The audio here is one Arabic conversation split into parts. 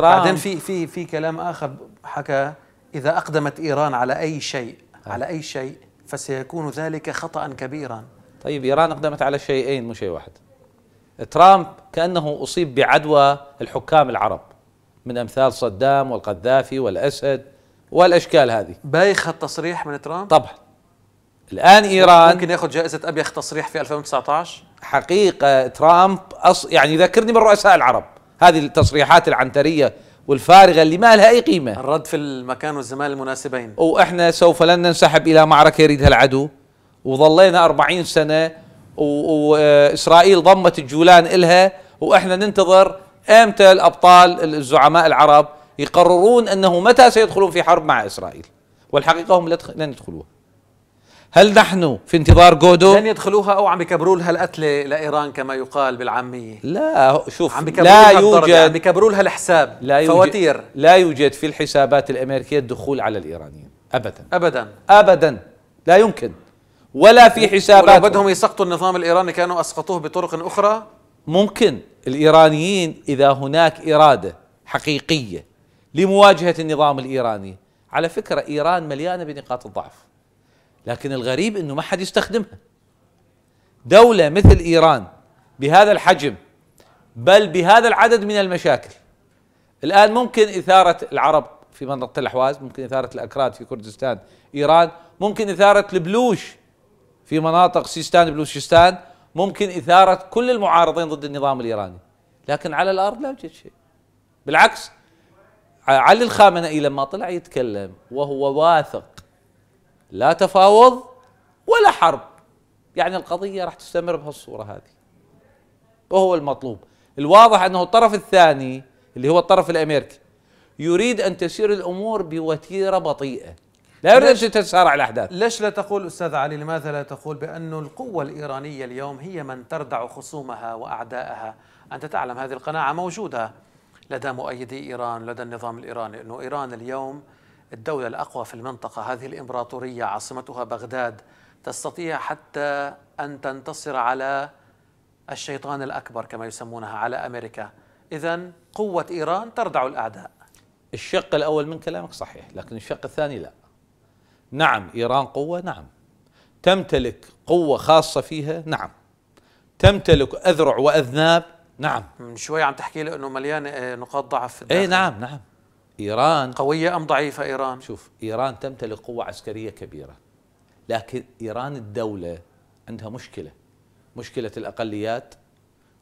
ترامب بعدين في في في كلام اخر حكى اذا اقدمت ايران على اي شيء آه. على اي شيء فسيكون ذلك خطا كبيرا طيب ايران اقدمت على شيئين مو شيء واحد ترامب كانه اصيب بعدوى الحكام العرب من امثال صدام والقذافي والاسد والاشكال هذه بايخ التصريح من ترامب طبعا الان ايران ممكن ياخذ جائزه ابيخ تصريح في 2019 حقيقه ترامب أص... يعني يذكرني بالرؤساء العرب هذه التصريحات العنتريه والفارغه اللي ما لها اي قيمه الرد في المكان والزمان المناسبين واحنا سوف لن ننسحب الى معركه يريدها العدو وظلينا 40 سنه واسرائيل ضمت الجولان الها واحنا ننتظر امتى الابطال الزعماء العرب يقررون انه متى سيدخلون في حرب مع اسرائيل والحقيقه هم لن يدخلوها هل نحن في انتظار جودو؟ لن يدخلوها او عم بكبروا لها القتله لايران كما يقال بالعاميه لا شوف عم لا يوجد عم بكبروا لها الحساب لا يوجد فواتير لا يوجد في الحسابات الامريكيه الدخول على الايرانيين ابدا ابدا ابدا لا يمكن ولا في حسابات بدهم يسقطوا النظام الايراني كانوا اسقطوه بطرق اخرى ممكن الايرانيين اذا هناك اراده حقيقيه لمواجهه النظام الايراني على فكره ايران مليانه بنقاط الضعف لكن الغريب انه ما حد يستخدمها دولة مثل ايران بهذا الحجم بل بهذا العدد من المشاكل الان ممكن اثارة العرب في منطقة الاحواز ممكن اثارة الاكراد في كردستان ايران ممكن اثارة البلوش في مناطق سيستان بلوشستان ممكن اثارة كل المعارضين ضد النظام الايراني لكن على الارض لا يوجد شيء بالعكس علي الخامنئي لما طلع يتكلم وهو واثق لا تفاوض ولا حرب يعني القضية راح تستمر بهالصورة هذه وهو المطلوب الواضح أنه الطرف الثاني اللي هو الطرف الأمريكي يريد أن تسير الأمور بوتيرة بطيئة لا يريد أن تتسارع الأحداث ليش لا تقول أستاذ علي لماذا لا تقول بأن القوة الإيرانية اليوم هي من تردع خصومها وأعدائها أنت تعلم هذه القناعة موجودة لدى مؤيدي إيران لدى النظام الإيراني أنه إيران اليوم الدولة الأقوى في المنطقة هذه الإمبراطورية عاصمتها بغداد تستطيع حتى أن تنتصر على الشيطان الأكبر كما يسمونها على أمريكا إذا قوة إيران تردع الأعداء الشق الأول من كلامك صحيح لكن الشق الثاني لا نعم إيران قوة نعم تمتلك قوة خاصة فيها نعم تمتلك أذرع وأذناب نعم من شوي عم تحكي لي أنه مليان آه، نقاط ضعف في إيه، الداخل. أي نعم نعم إيران قوية أم ضعيفة إيران؟ شوف إيران تمتلك قوة عسكرية كبيرة لكن إيران الدولة عندها مشكلة مشكلة الأقليات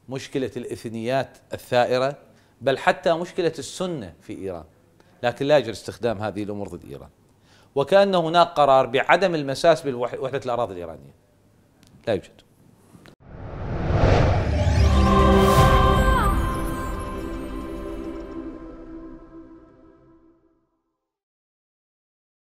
مشكلة الإثنيات الثائرة بل حتى مشكلة السنة في إيران لكن لا يجري استخدام هذه الأمور ضد إيران وكأن هناك قرار بعدم المساس بوحدة الأراضي الإيرانية لا يوجد